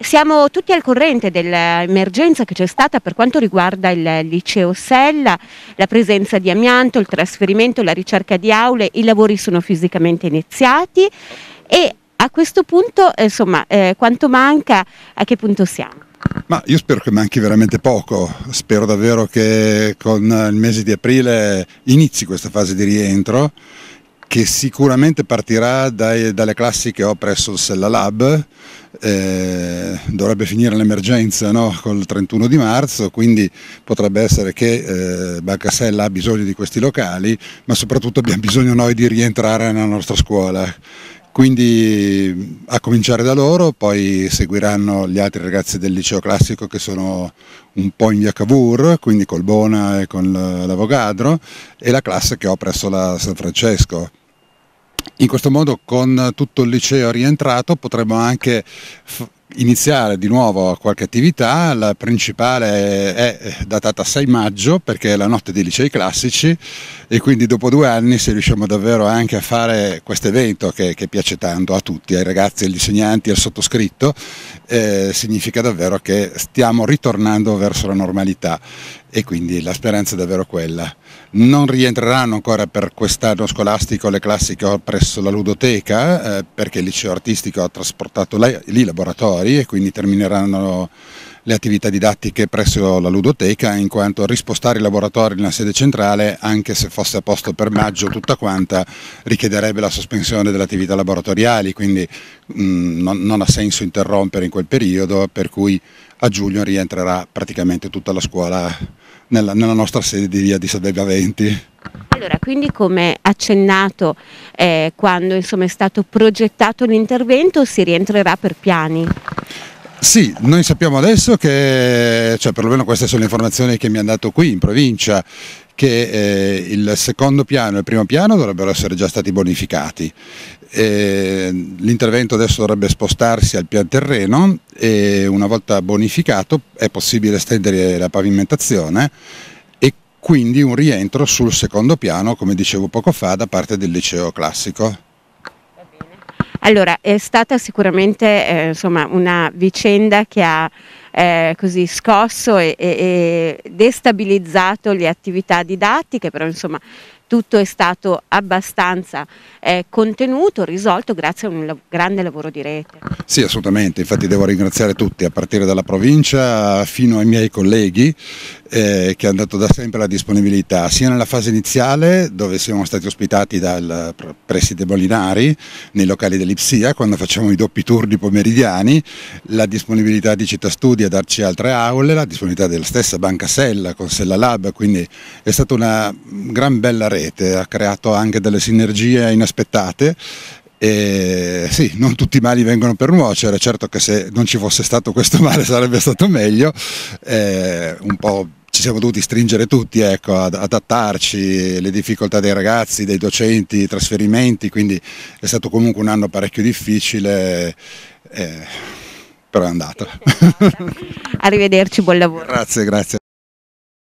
Siamo tutti al corrente dell'emergenza che c'è stata per quanto riguarda il liceo Sella, la presenza di amianto, il trasferimento, la ricerca di aule, i lavori sono fisicamente iniziati e a questo punto, eh, insomma, eh, quanto manca, a che punto siamo? Ma io spero che manchi veramente poco, spero davvero che con il mese di aprile inizi questa fase di rientro che sicuramente partirà dai, dalle classi che ho presso il Sella Lab, eh, dovrebbe finire l'emergenza no? col 31 di marzo, quindi potrebbe essere che eh, Banca Sella ha bisogno di questi locali, ma soprattutto abbiamo bisogno noi di rientrare nella nostra scuola. Quindi a cominciare da loro, poi seguiranno gli altri ragazzi del liceo classico che sono un po' in via Cavour, quindi col Bona e con l'Avogadro, e la classe che ho presso la San Francesco. In questo modo con tutto il liceo rientrato potremmo anche f- iniziare di nuovo qualche attività, la principale è datata 6 maggio perché è la notte dei licei classici e quindi dopo due anni se riusciamo davvero anche a fare questo evento che, che, piace tanto a tutti, ai ragazzi, agli insegnanti, al sottoscritto, eh, significa davvero che stiamo ritornando verso la normalità e quindi la speranza è davvero quella. Non rientreranno ancora per quest'anno scolastico le classiche presso la ludoteca eh, perché il liceo artistico ha trasportato lì i laboratori e quindi termineranno le attività didattiche presso la ludoteca in quanto rispostare i laboratori nella sede centrale anche se fosse a posto per maggio tutta quanta richiederebbe la sospensione delle attività laboratoriali quindi mh, mm, non, non ha senso interrompere in quel periodo per cui a giugno rientrerà praticamente tutta la scuola nella, nella nostra sede di via di Sadebbia 20. Allora, quindi come accennato eh, quando insomma, è stato progettato l'intervento si rientrerà per piani? Sì, noi sappiamo adesso che, cioè perlomeno queste sono le informazioni che mi hanno dato qui in provincia, che eh, il secondo piano e il primo piano dovrebbero essere già stati bonificati. Eh, l'intervento adesso dovrebbe spostarsi al pian terreno e una volta bonificato è possibile stendere la pavimentazione e quindi un rientro sul secondo piano, come dicevo poco fa, da parte del liceo classico. Allora, è stata sicuramente eh, insomma, una vicenda che ha eh, così scosso e, e, e, destabilizzato le attività didattiche, però insomma tutto è stato abbastanza eh, contenuto, risolto grazie a un grande lavoro di rete. Sì assolutamente, infatti devo ringraziare tutti a partire dalla provincia fino ai miei colleghi eh, che hanno dato da sempre la disponibilità, sia nella fase iniziale dove siamo stati ospitati dal preside Molinari nei locali dell'Ipsia quando facciamo i doppi turni pomeridiani, la disponibilità di Città Studi a darci altre aule, la disponibilità della stessa Banca Sella con Sella Lab, quindi è stata una gran bella rete, ha creato anche delle sinergie inaspettate e sì, non tutti i mali vengono per nuocere, certo che se non ci fosse stato questo male sarebbe stato meglio, eh, un po' ci siamo dovuti stringere tutti, ecco, ad adattarci, le difficoltà dei ragazzi, dei docenti, i trasferimenti, quindi è stato comunque un anno parecchio difficile. Eh, però è andato. Arrivederci, buon lavoro. Grazie, grazie.